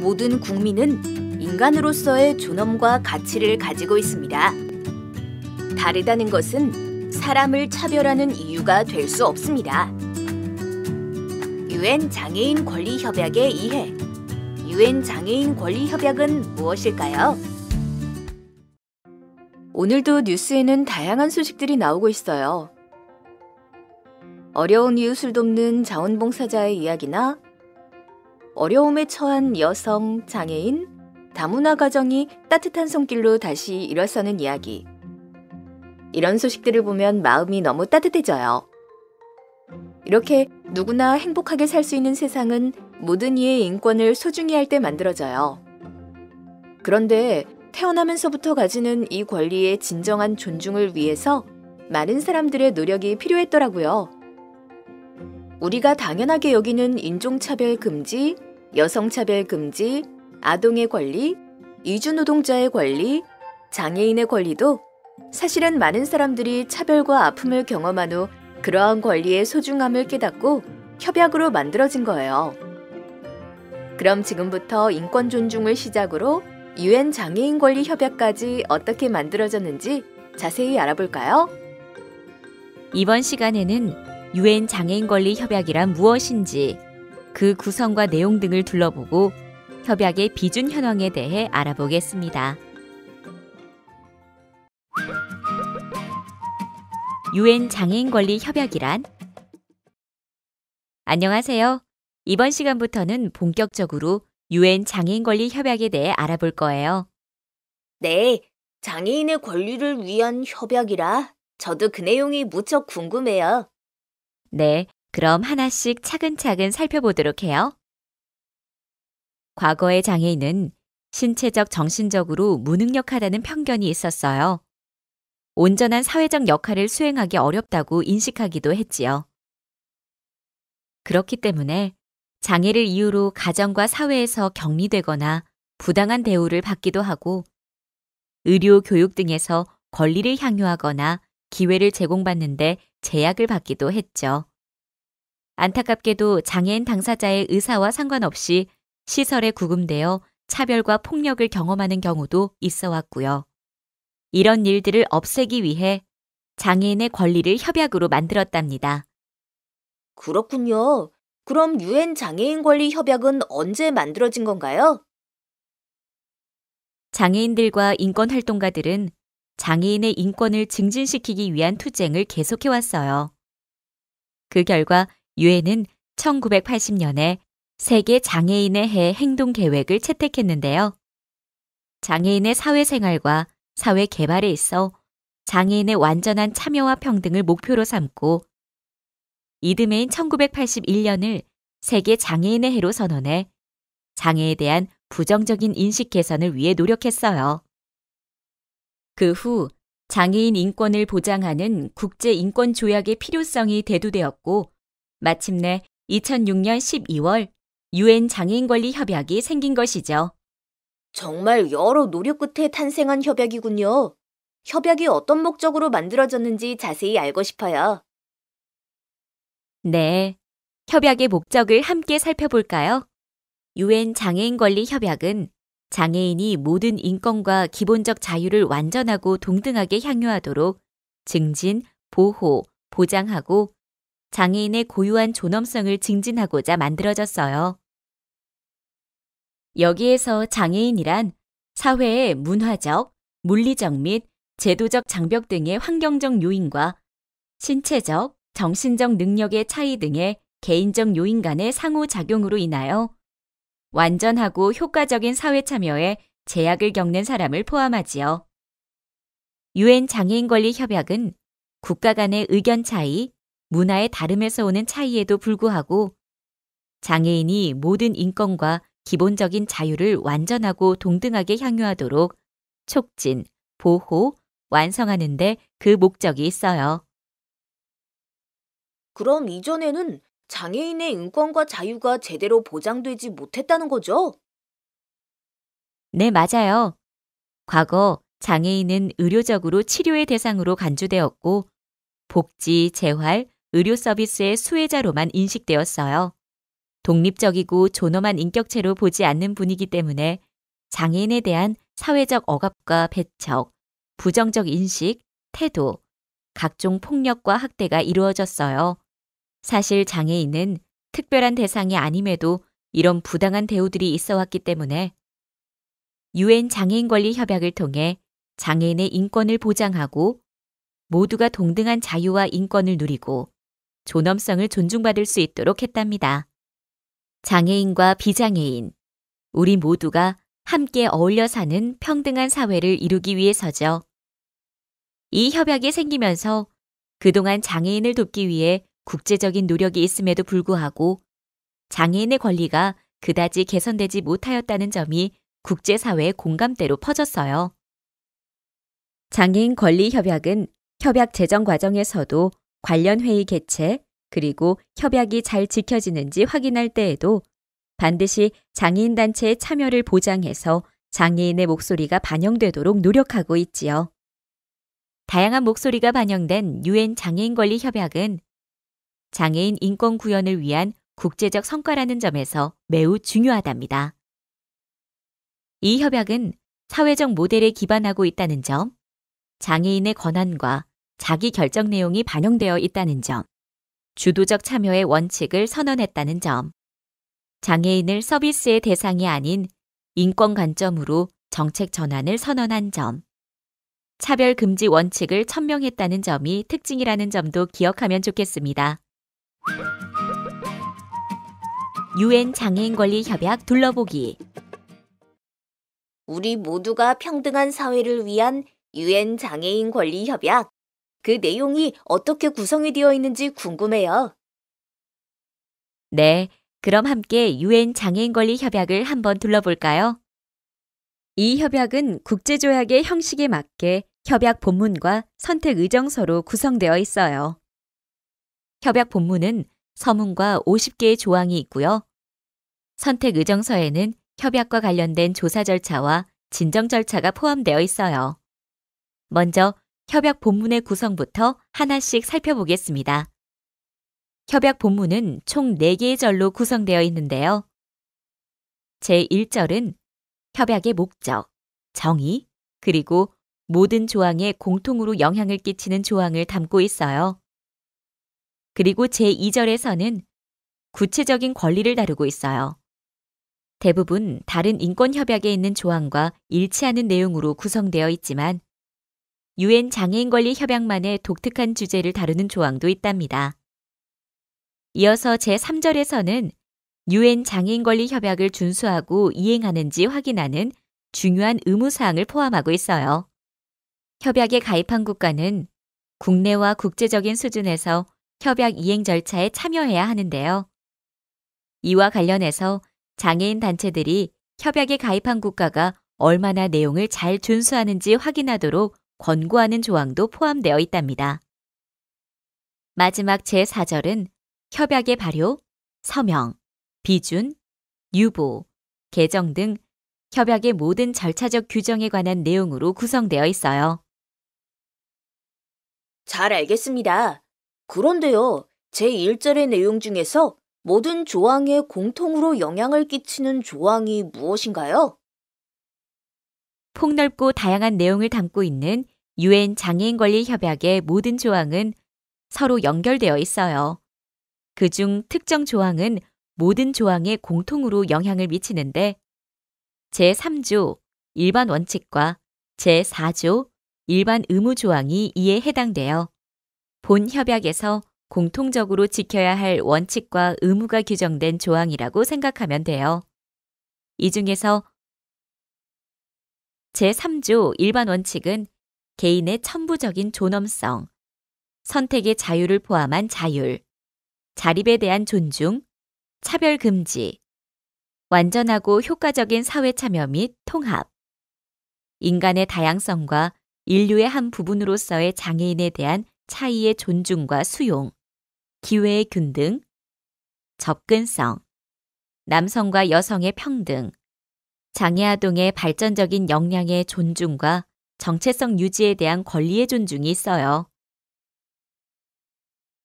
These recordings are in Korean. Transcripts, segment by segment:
모든 국민은 인간으로서의 존엄과 가치를 가지고 있습니다. 다르다는 것은 사람을 차별하는 이유가 될 수 없습니다. 유엔 장애인 권리 협약에 의해 유엔 장애인 권리 협약은 무엇일까요? 오늘도 뉴스에는 다양한 소식들이 나오고 있어요. 어려운 이웃을 돕는 자원봉사자의 이야기나 어려움에 처한 여성, 장애인, 다문화 가정이 따뜻한 손길로 다시 일어서는 이야기. 이런 소식들을 보면 마음이 너무 따뜻해져요. 이렇게 누구나 행복하게 살 수 있는 세상은 모든 이의 인권을 소중히 할 때 만들어져요. 그런데 태어나면서부터 가지는 이 권리의 진정한 존중을 위해서 많은 사람들의 노력이 필요했더라고요. 우리가 당연하게 여기는 인종차별 금지, 여성차별 금지, 아동의 권리, 이주노동자의 권리, 장애인의 권리도 사실은 많은 사람들이 차별과 아픔을 경험한 후 그러한 권리의 소중함을 깨닫고 협약으로 만들어진 거예요. 그럼 지금부터 인권 존중을 시작으로 유엔 장애인 권리 협약까지 어떻게 만들어졌는지 자세히 알아볼까요? 이번 시간에는 유엔 장애인 권리 협약이란 무엇인지 그 구성과 내용 등을 둘러보고 협약의 비준 현황에 대해 알아보겠습니다. 유엔 장애인 권리 협약이란 안녕하세요. 이번 시간부터는 본격적으로 유엔 장애인 권리 협약에 대해 알아볼 거예요. 네, 장애인의 권리를 위한 협약이라 저도 그 내용이 무척 궁금해요. 네, 그럼 하나씩 차근차근 살펴보도록 해요. 과거의 장애인은 신체적, 정신적으로 무능력하다는 편견이 있었어요. 온전한 사회적 역할을 수행하기 어렵다고 인식하기도 했지요. 그렇기 때문에 장애를 이유로 가정과 사회에서 격리되거나 부당한 대우를 받기도 하고 의료, 교육 등에서 권리를 향유하거나 기회를 제공받는데 제약을 받기도 했죠. 안타깝게도 장애인 당사자의 의사와 상관없이 시설에 구금되어 차별과 폭력을 경험하는 경우도 있어 왔고요. 이런 일들을 없애기 위해 장애인의 권리를 협약으로 만들었답니다. 그렇군요. 그럼 유엔 장애인 권리 협약은 언제 만들어진 건가요? 장애인들과 인권 활동가들은 장애인의 인권을 증진시키기 위한 투쟁을 계속해 왔어요. 그 결과 유엔은 1980년에 세계 장애인의 해 행동 계획을 채택했는데요. 장애인의 사회생활과 사회 개발에 있어 장애인의 완전한 참여와 평등을 목표로 삼고 이듬해인 1981년을 세계 장애인의 해로 선언해 장애에 대한 부정적인 인식 개선을 위해 노력했어요. 그 후 장애인 인권을 보장하는 국제인권조약의 필요성이 대두되었고 마침내 2006년 12월 유엔 장애인권리 협약이 생긴 것이죠. 정말 여러 노력 끝에 탄생한 협약이군요. 협약이 어떤 목적으로 만들어졌는지 자세히 알고 싶어요. 네. 협약의 목적을 함께 살펴볼까요? 유엔 장애인 권리 협약은 장애인이 모든 인권과 기본적 자유를 완전하고 동등하게 향유하도록 증진, 보호, 보장하고 장애인의 고유한 존엄성을 증진하고자 만들어졌어요. 여기에서 장애인이란 사회의 문화적, 물리적 및 제도적 장벽 등의 환경적 요인과 신체적, 정신적 능력의 차이 등의 개인적 요인 간의 상호작용으로 인하여 완전하고 효과적인 사회 참여에 제약을 겪는 사람을 포함하지요. UN 장애인 권리 협약은 국가 간의 의견 차이, 문화의 다름에서 오는 차이에도 불구하고 장애인이 모든 인권과 기본적인 자유를 완전하고 동등하게 향유하도록 촉진, 보호, 완성하는데 그 목적이 있어요. 그럼 이전에는 장애인의 인권과 자유가 제대로 보장되지 못했다는 거죠? 네, 맞아요. 과거 장애인은 의료적으로 치료의 대상으로 간주되었고, 복지, 재활, 의료 서비스의 수혜자로만 인식되었어요. 독립적이고 존엄한 인격체로 보지 않는 분이기 때문에 장애인에 대한 사회적 억압과 배척, 부정적 인식, 태도, 각종 폭력과 학대가 이루어졌어요. 사실 장애인은 특별한 대상이 아님에도 이런 부당한 대우들이 있어 왔기 때문에 유엔 장애인 권리 협약을 통해 장애인의 인권을 보장하고 모두가 동등한 자유와 인권을 누리고 존엄성을 존중받을 수 있도록 했답니다. 장애인과 비장애인, 우리 모두가 함께 어울려 사는 평등한 사회를 이루기 위해서죠. 이 협약이 생기면서 그동안 장애인을 돕기 위해 국제적인 노력이 있음에도 불구하고 장애인의 권리가 그다지 개선되지 못하였다는 점이 국제사회의 공감대로 퍼졌어요. 장애인 권리 협약은 협약 제정 과정에서도 관련 회의 개최, 그리고 협약이 잘 지켜지는지 확인할 때에도 반드시 장애인 단체의 참여를 보장해서 장애인의 목소리가 반영되도록 노력하고 있지요. 다양한 목소리가 반영된 UN 장애인 권리 협약은 장애인 인권 구현을 위한 국제적 성과라는 점에서 매우 중요하답니다. 이 협약은 사회적 모델에 기반하고 있다는 점, 장애인의 권한과 자기 결정 내용이 반영되어 있다는 점, 주도적 참여의 원칙을 선언했다는 점, 장애인을 서비스의 대상이 아닌 인권 관점으로 정책 전환을 선언한 점, 차별 금지 원칙을 천명했다는 점이 특징이라는 점도 기억하면 좋겠습니다. 유엔 장애인 권리 협약 둘러보기 우리 모두가 평등한 사회를 위한 유엔 장애인 권리 협약 그 내용이 어떻게 구성이 되어 있는지 궁금해요. 네, 그럼 함께 UN 장애인 권리 협약을 한번 둘러볼까요? 이 협약은 국제조약의 형식에 맞게 협약 본문과 선택 의정서로 구성되어 있어요. 협약 본문은 서문과 50개의 조항이 있고요. 선택 의정서에는 협약과 관련된 조사 절차와 진정 절차가 포함되어 있어요. 먼저 협약 본문의 구성부터 하나씩 살펴보겠습니다. 협약 본문은 총 4개의 절로 구성되어 있는데요. 제1절은 협약의 목적, 정의, 그리고 모든 조항에 공통으로 영향을 끼치는 조항을 담고 있어요. 그리고 제2절에서는 구체적인 권리를 다루고 있어요. 대부분 다른 인권협약에 있는 조항과 일치하는 내용으로 구성되어 있지만 유엔 장애인 권리 협약만의 독특한 주제를 다루는 조항도 있답니다. 이어서 제3절에서는 유엔 장애인 권리 협약을 준수하고 이행하는지 확인하는 중요한 의무 사항을 포함하고 있어요. 협약에 가입한 국가는 국내와 국제적인 수준에서 협약 이행 절차에 참여해야 하는데요. 이와 관련해서 장애인 단체들이 협약에 가입한 국가가 얼마나 내용을 잘 준수하는지 확인하도록 권고하는 조항도 포함되어 있답니다. 마지막 제4절은 협약의 발효, 서명, 비준, 유보, 개정 등 협약의 모든 절차적 규정에 관한 내용으로 구성되어 있어요. 잘 알겠습니다. 그런데요, 제1절의 내용 중에서 모든 조항에 공통으로 영향을 끼치는 조항이 무엇인가요? 폭넓고 다양한 내용을 담고 있는 유엔 장애인 권리 협약의 모든 조항은 서로 연결되어 있어요. 그 중 특정 조항은 모든 조항에 공통으로 영향을 미치는데 제3조 일반 원칙과 제4조 일반 의무 조항이 이에 해당되어 본 협약에서 공통적으로 지켜야 할 원칙과 의무가 규정된 조항이라고 생각하면 돼요. 이 중에서 제3조 일반 원칙은 개인의 천부적인 존엄성, 선택의 자유를 포함한 자율, 자립에 대한 존중, 차별 금지, 완전하고 효과적인 사회 참여 및 통합, 인간의 다양성과 인류의 한 부분으로서의 장애인에 대한 차이의 존중과 수용, 기회의 균등, 접근성, 남성과 여성의 평등, 장애아동의 발전적인 역량의 존중과 정체성 유지에 대한 권리의 존중이 있어요.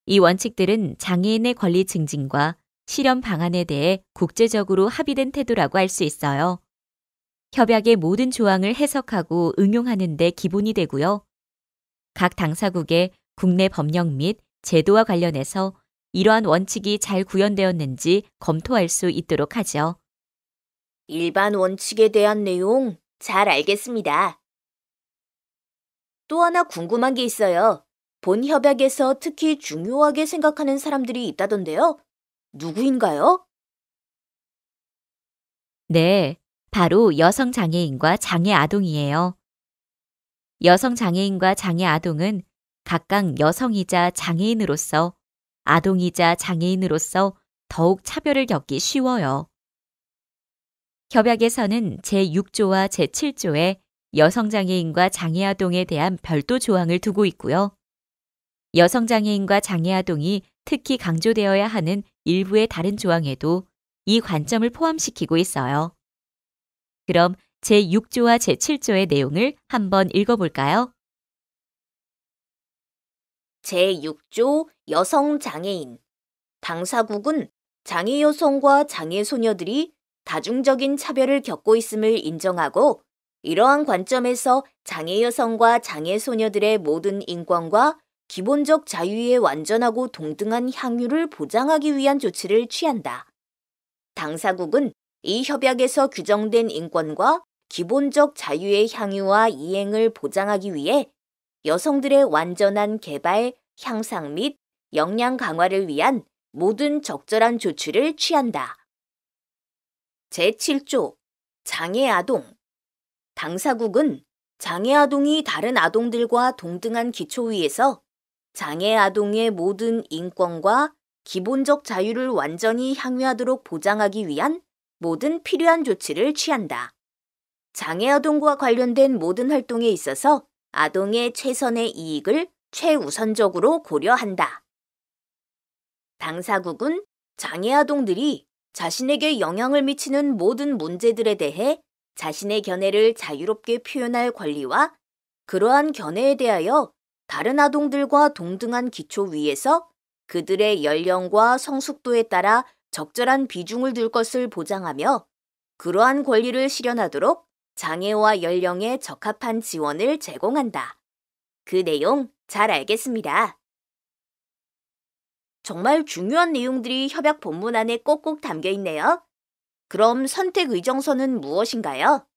이 원칙들은 장애인의 권리 증진과 실현 방안에 대해 국제적으로 합의된 태도라고 할 수 있어요. 협약의 모든 조항을 해석하고 응용하는 데 기본이 되고요. 각 당사국의 국내 법령 및 제도와 관련해서 이러한 원칙이 잘 구현되었는지 검토할 수 있도록 하죠. 일반 원칙에 대한 내용 잘 알겠습니다. 또 하나 궁금한 게 있어요. 본 협약에서 특히 중요하게 생각하는 사람들이 있다던데요. 누구인가요? 네, 바로 여성장애인과 장애아동이에요. 여성장애인과 장애아동은 각각 여성이자 장애인으로서, 아동이자 장애인으로서 더욱 차별을 겪기 쉬워요. 협약에서는 제6조와 제7조에 여성장애인과 장애아동에 대한 별도 조항을 두고 있고요. 여성장애인과 장애아동이 특히 강조되어야 하는 일부의 다른 조항에도 이 관점을 포함시키고 있어요. 그럼 제6조와 제7조의 내용을 한번 읽어볼까요? 제6조 여성장애인 당사국은 장애여성과 장애소녀들이 다중적인 차별을 겪고 있음을 인정하고 이러한 관점에서 장애 여성과 장애 소녀들의 모든 인권과 기본적 자유의 완전하고 동등한 향유를 보장하기 위한 조치를 취한다. 당사국은 이 협약에서 규정된 인권과 기본적 자유의 향유와 이행을 보장하기 위해 여성들의 완전한 개발, 향상 및 역량 강화를 위한 모든 적절한 조치를 취한다. 제7조 장애 아동 당사국은 장애 아동이 다른 아동들과 동등한 기초 위에서 장애 아동의 모든 인권과 기본적 자유를 완전히 향유하도록 보장하기 위한 모든 필요한 조치를 취한다. 장애 아동과 관련된 모든 활동에 있어서 아동의 최선의 이익을 최우선적으로 고려한다. 당사국은 장애 아동들이 자신에게 영향을 미치는 모든 문제들에 대해 자신의 견해를 자유롭게 표현할 권리와 그러한 견해에 대하여 다른 아동들과 동등한 기초 위에서 그들의 연령과 성숙도에 따라 적절한 비중을 둘 것을 보장하며 그러한 권리를 실현하도록 장애와 연령에 적합한 지원을 제공한다. 그 내용 잘 알겠습니다. 정말 중요한 내용들이 협약 본문 안에 꼭꼭 담겨 있네요. 그럼 선택 의정서는 무엇인가요?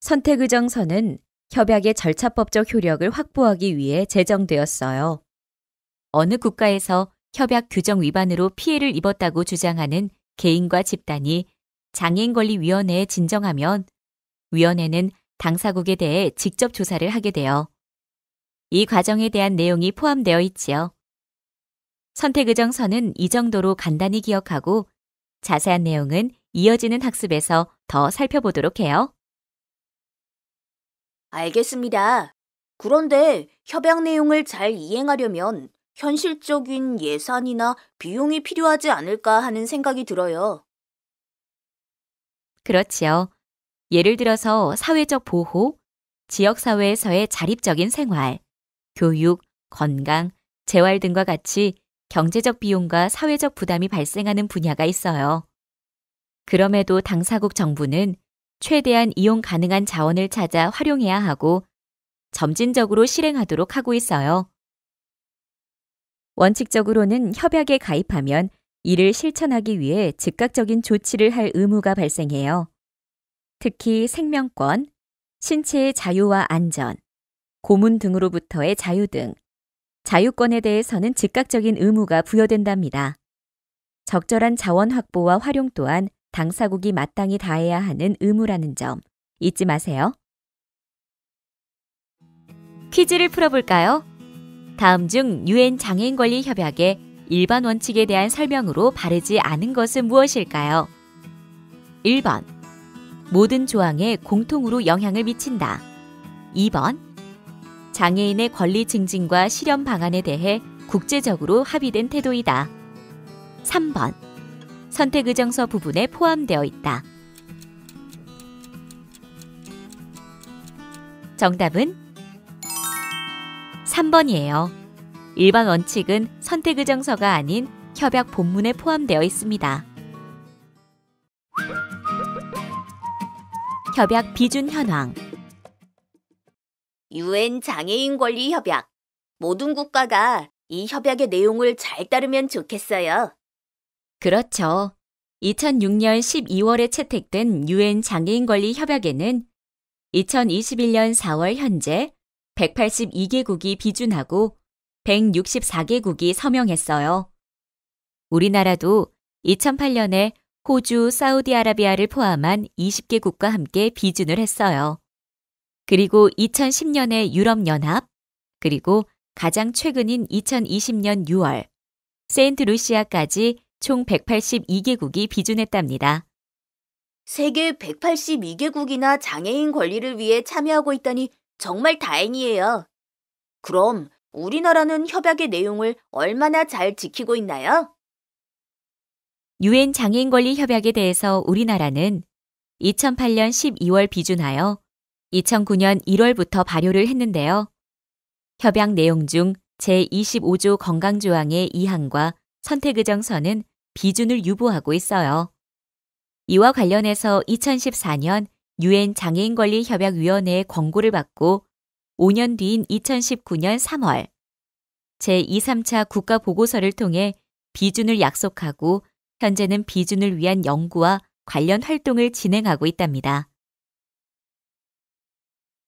선택 의정서는 협약의 절차법적 효력을 확보하기 위해 제정되었어요. 어느 국가에서 협약 규정 위반으로 피해를 입었다고 주장하는 개인과 집단이 장애인권리위원회에 진정하면 위원회는 당사국에 대해 직접 조사를 하게 되어 이 과정에 대한 내용이 포함되어 있지요. 선택 의정서는 이 정도로 간단히 기억하고 자세한 내용은 이어지는 학습에서 더 살펴보도록 해요. 알겠습니다. 그런데 협약 내용을 잘 이행하려면 현실적인 예산이나 비용이 필요하지 않을까 하는 생각이 들어요. 그렇지요. 예를 들어서 사회적 보호, 지역사회에서의 자립적인 생활, 교육, 건강, 재활 등과 같이 경제적 비용과 사회적 부담이 발생하는 분야가 있어요. 그럼에도 당사국 정부는 최대한 이용 가능한 자원을 찾아 활용해야 하고 점진적으로 실행하도록 하고 있어요. 원칙적으로는 협약에 가입하면 이를 실천하기 위해 즉각적인 조치를 할 의무가 발생해요. 특히 생명권, 신체의 자유와 안전, 고문 등으로부터의 자유 등 자유권에 대해서는 즉각적인 의무가 부여된답니다. 적절한 자원 확보와 활용 또한 당사국이 마땅히 다해야 하는 의무라는 점 잊지 마세요. 퀴즈를 풀어볼까요? 다음 중 유엔 장애인 권리 협약의 일반 원칙에 대한 설명으로 바르지 않은 것은 무엇일까요? 1번 모든 조항에 공통으로 영향을 미친다. 2번 장애인의 권리 증진과 실현 방안에 대해 국제적으로 합의된 태도이다. 3번. 선택의정서 부분에 포함되어 있다. 정답은 3번이에요. 일반 원칙은 선택의정서가 아닌 협약 본문에 포함되어 있습니다. 협약 비준 현황 UN 장애인 권리 협약. 모든 국가가 이 협약의 내용을 잘 따르면 좋겠어요. 그렇죠. 2006년 12월에 채택된 UN 장애인 권리 협약에는 2021년 4월 현재 182개국이 비준하고 164개국이 서명했어요. 우리나라도 2008년에 호주, 사우디아라비아를 포함한 20개국과 함께 비준을 했어요. 그리고 2010년에 유럽연합, 그리고 가장 최근인 2020년 6월, 세인트루시아까지 총 182개국이 비준했답니다. 세계 182개국이나 장애인 권리를 위해 참여하고 있다니 정말 다행이에요. 그럼 우리나라는 협약의 내용을 얼마나 잘 지키고 있나요? 유엔 장애인 권리 협약에 대해서 우리나라는 2008년 12월 비준하여 2009년 1월부터 발효를 했는데요. 협약 내용 중 제25조 건강조항의 이항과 선택의정서는 비준을 유보하고 있어요. 이와 관련해서 2014년 유엔 장애인 권리 협약 위원회의 권고를 받고 5년 뒤인 2019년 3월 제2, 3차 국가 보고서를 통해 비준을 약속하고 현재는 비준을 위한 연구와 관련 활동을 진행하고 있답니다.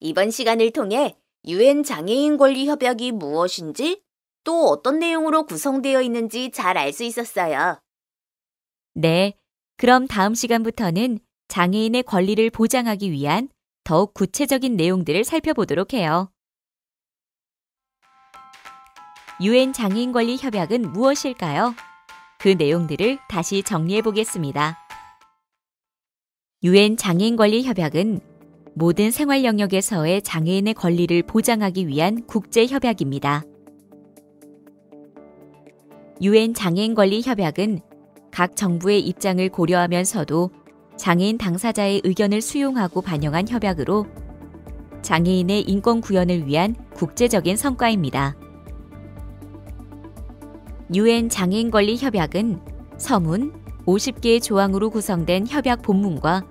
이번 시간을 통해 유엔 장애인 권리 협약이 무엇인지 또 어떤 내용으로 구성되어 있는지 잘 알 수 있었어요. 네, 그럼 다음 시간부터는 장애인의 권리를 보장하기 위한 더욱 구체적인 내용들을 살펴보도록 해요. 유엔 장애인 권리 협약은 무엇일까요? 그 내용들을 다시 정리해 보겠습니다. 유엔 장애인 권리 협약은 모든 생활 영역에서의 장애인의 권리를 보장하기 위한 국제 협약입니다. 유엔 장애인 권리 협약은 각 정부의 입장을 고려하면서도 장애인 당사자의 의견을 수용하고 반영한 협약으로 장애인의 인권 구현을 위한 국제적인 성과입니다. 유엔 장애인 권리 협약은 서문 50개의 조항으로 구성된 협약 본문과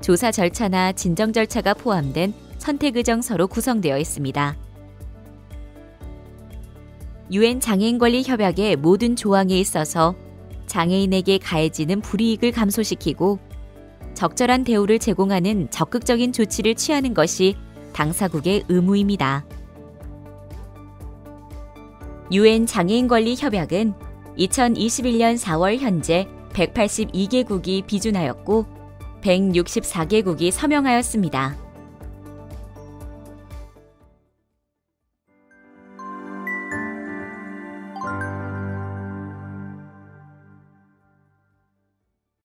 조사 절차나 진정 절차가 포함된 선택 의정서로 구성되어 있습니다. 유엔 장애인 권리 협약의 모든 조항에 있어서 장애인에게 가해지는 불이익을 감소시키고 적절한 대우를 제공하는 적극적인 조치를 취하는 것이 당사국의 의무입니다. 유엔 장애인 권리 협약은 2021년 4월 현재 182개국이 비준하였고 164개국이 서명하였습니다.